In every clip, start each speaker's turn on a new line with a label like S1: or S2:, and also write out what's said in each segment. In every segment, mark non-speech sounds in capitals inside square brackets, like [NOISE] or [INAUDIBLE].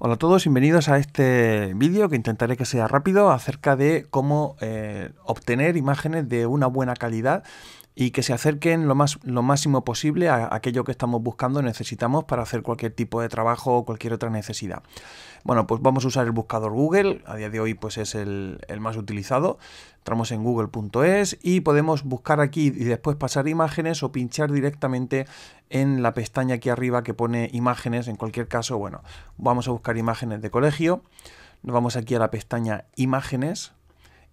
S1: Hola a todos, bienvenidos a este vídeo que intentaré que sea rápido acerca de cómo eh, obtener imágenes de una buena calidad y que se acerquen lo, más, lo máximo posible a aquello que estamos buscando, necesitamos para hacer cualquier tipo de trabajo o cualquier otra necesidad. Bueno, pues vamos a usar el buscador Google, a día de hoy pues es el, el más utilizado. Entramos en google.es y podemos buscar aquí y después pasar imágenes o pinchar directamente en la pestaña aquí arriba que pone imágenes. En cualquier caso, bueno, vamos a buscar imágenes de colegio. Nos vamos aquí a la pestaña imágenes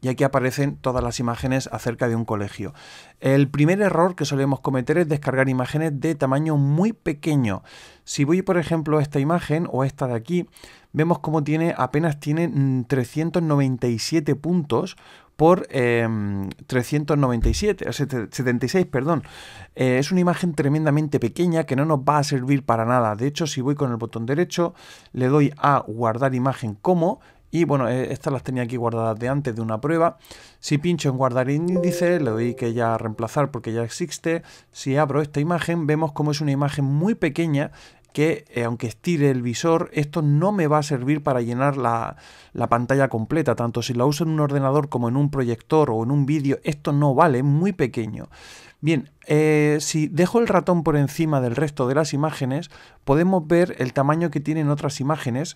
S1: y aquí aparecen todas las imágenes acerca de un colegio. El primer error que solemos cometer es descargar imágenes de tamaño muy pequeño. Si voy por ejemplo a esta imagen o esta de aquí, vemos cómo tiene apenas tiene 397 mm, puntos por eh, 397, 76, perdón. es una imagen tremendamente pequeña que no nos va a servir para nada. De hecho, si voy con el botón derecho, le doy a guardar imagen como y bueno, e, estas las tenía aquí guardadas de antes de una prueba. Si pincho en guardar índice, le doy que ya reemplazar porque ya existe. Si abro esta imagen, vemos como es una imagen muy pequeña que eh, aunque estire el visor, esto no me va a servir para llenar la, pantalla completa, tanto si la uso en un ordenador como en un proyector o en un vídeo, esto no vale, muy pequeño. Bien, eh, si dejo el ratón por encima del resto de las imágenes, podemos ver el tamaño que tienen otras imágenes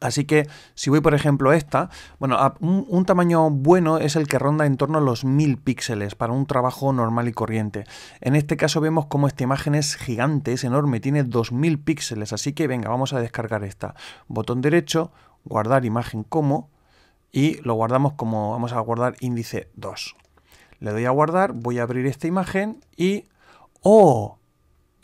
S1: Así que si voy por ejemplo a esta, bueno, un, un, tamaño bueno es el que ronda en torno a los 1000 píxeles para un trabajo normal y corriente. En este caso vemos como esta imagen es gigante, es enorme, tiene 2000 píxeles, así que venga, vamos a descargar esta. Botón derecho, guardar imagen como y lo guardamos como, vamos a guardar índice 2. Le doy a guardar, voy a abrir esta imagen y... ¡Oh!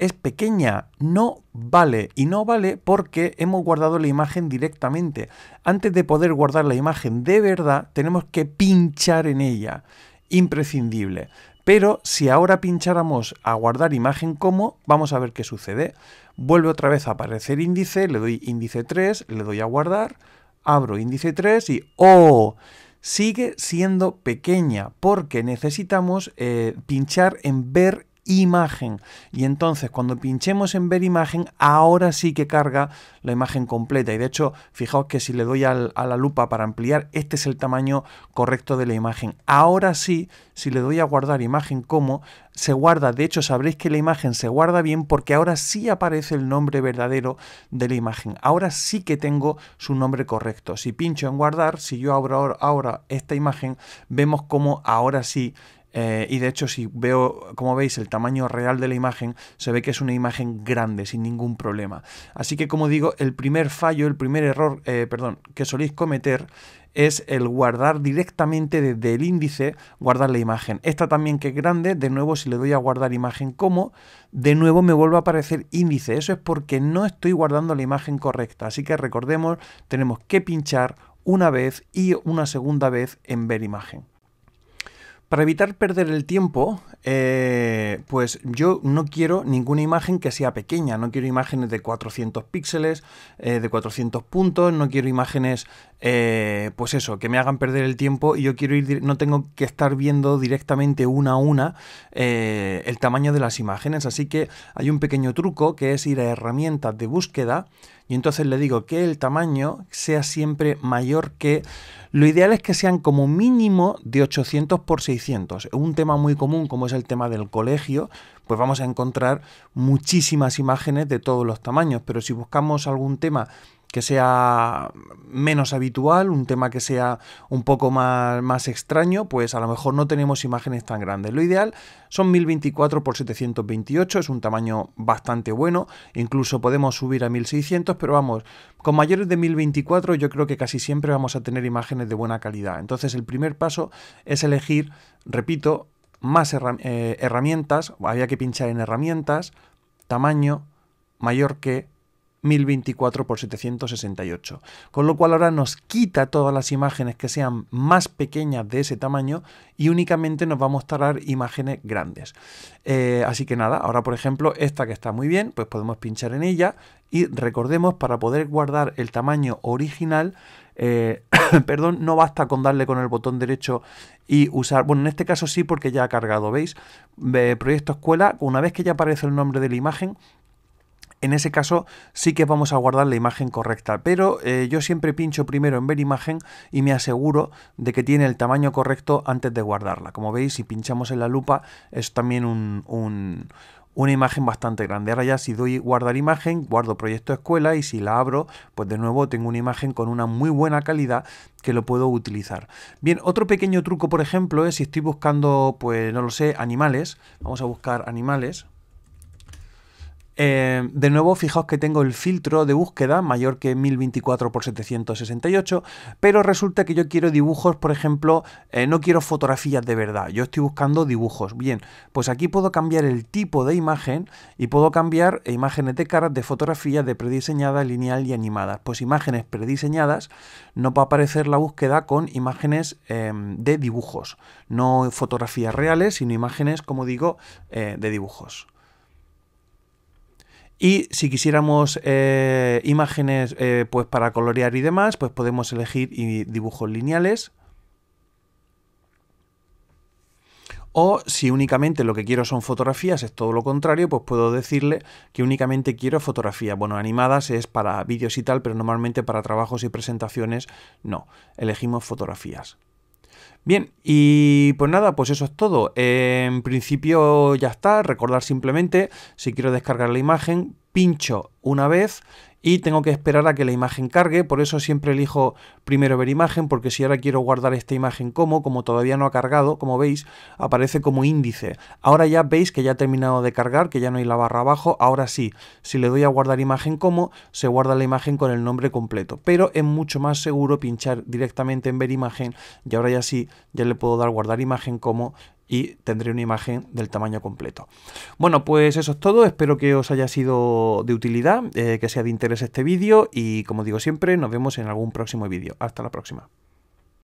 S1: es pequeña, no vale. Y no vale porque hemos guardado la imagen directamente. Antes de poder guardar la imagen de verdad, tenemos que pinchar en ella. Imprescindible. Pero si ahora pincháramos a guardar imagen como, vamos a ver qué sucede. Vuelve otra vez a aparecer índice, le doy índice 3, le doy a guardar, abro índice 3 y ¡oh! Sigue siendo pequeña porque necesitamos eh, pinchar en ver imagen. Y entonces cuando pinchemos en ver imagen, ahora sí que carga la imagen completa. Y de hecho, fijaos que si le doy a la lupa para ampliar, este es el tamaño correcto de la imagen. Ahora sí, si le doy a guardar imagen como, se guarda. De hecho, sabréis que la imagen se guarda bien porque ahora sí aparece el nombre verdadero de la imagen. Ahora sí que tengo su nombre correcto. Si pincho en guardar, si yo abro ahora esta imagen, vemos como ahora sí eh, y de hecho, si veo, como veis, el tamaño real de la imagen, se ve que es una imagen grande, sin ningún problema. Así que, como digo, el primer fallo, el primer error, eh, perdón, que soléis cometer es el guardar directamente desde el índice, guardar la imagen. Esta también que es grande, de nuevo si le doy a guardar imagen como, de nuevo me vuelve a aparecer índice. Eso es porque no estoy guardando la imagen correcta. Así que recordemos, tenemos que pinchar una vez y una segunda vez en ver imagen. Para evitar perder el tiempo, eh, pues yo no quiero ninguna imagen que sea pequeña, no quiero imágenes de 400 píxeles, eh, de 400 puntos, no quiero imágenes, eh, pues eso, que me hagan perder el tiempo y yo quiero ir, no tengo que estar viendo directamente una a una el tamaño de las imágenes, así que hay un pequeño truco que es ir a herramientas de búsqueda y entonces le digo que el tamaño sea siempre mayor que... Lo ideal es que sean como mínimo de 800 por 600, un tema muy común como el tema del colegio, pues vamos a encontrar muchísimas imágenes de todos los tamaños, pero si buscamos algún tema que sea menos habitual, un tema que sea un poco más, más, extraño, pues a lo mejor no tenemos imágenes tan grandes. Lo ideal son 1024 x 728, es un tamaño bastante bueno, incluso podemos subir a 1600, pero vamos, con mayores de 1024 yo creo que casi siempre vamos a tener imágenes de buena calidad. Entonces el primer paso es elegir, repito, más eh, herramientas, había que pinchar en herramientas, tamaño, mayor que, 1024 por 768. Con lo cual ahora nos quita todas las imágenes que sean más pequeñas de ese tamaño y únicamente nos va a mostrar imágenes grandes. Eh, así que nada, ahora por ejemplo esta que está muy bien, pues podemos pinchar en ella y recordemos para poder guardar el tamaño original eh, [COUGHS] perdón, no basta con darle con el botón derecho y usar, bueno, en este caso sí porque ya ha cargado, ¿veis? Eh, proyecto escuela, una vez que ya aparece el nombre de la imagen, en ese caso sí que vamos a guardar la imagen correcta, pero eh, yo siempre pincho primero en ver imagen y me aseguro de que tiene el tamaño correcto antes de guardarla. Como veis, si pinchamos en la lupa es también un, un, una imagen bastante grande. Ahora ya si doy guardar imagen, guardo proyecto escuela y si la abro, pues de nuevo tengo una imagen con una muy buena calidad que lo puedo utilizar. Bien, otro pequeño truco, por ejemplo, es si estoy buscando, pues no lo sé, animales. Vamos a buscar animales. Eh, de nuevo, fijaos que tengo el filtro de búsqueda mayor que 1024x768, pero resulta que yo quiero dibujos, por ejemplo, eh, no quiero fotografías de verdad, yo estoy buscando dibujos. Bien, pues aquí puedo cambiar el tipo de imagen y puedo cambiar imágenes de caras, de fotografías, de prediseñada, lineal y animadas. Pues imágenes prediseñadas no va a aparecer la búsqueda con imágenes em, de dibujos, no fotografías reales, sino imágenes, como digo, eh, de dibujos. Y si quisiéramos eh, imágenes eh, pues para colorear y demás, pues podemos elegir dibujos lineales. O si únicamente lo que quiero son fotografías, es todo lo contrario, pues puedo decirle que únicamente quiero fotografías. Bueno, animadas es para vídeos y tal, pero normalmente para trabajos y presentaciones no. Elegimos fotografías. Bien, y pues nada, pues eso es todo. En principio ya está, recordar simplemente, si quiero descargar la imagen, pincho una vez y tengo que esperar a que la imagen cargue, por eso siempre elijo primero ver imagen, porque si ahora quiero guardar esta imagen como, como todavía no ha cargado, como veis, aparece como índice. Ahora ya veis que ya ha terminado de cargar, que ya no hay la barra abajo, ahora sí, si le doy a guardar imagen como, se guarda la imagen con el nombre completo, pero es mucho más seguro pinchar directamente en ver imagen y ahora ya sí, ya le puedo dar guardar imagen como y tendré una imagen del tamaño completo. Bueno, pues eso es todo. Espero que os haya sido de utilidad, eh, que sea de interés este vídeo y como digo siempre, nos vemos en algún próximo vídeo. Hasta la próxima.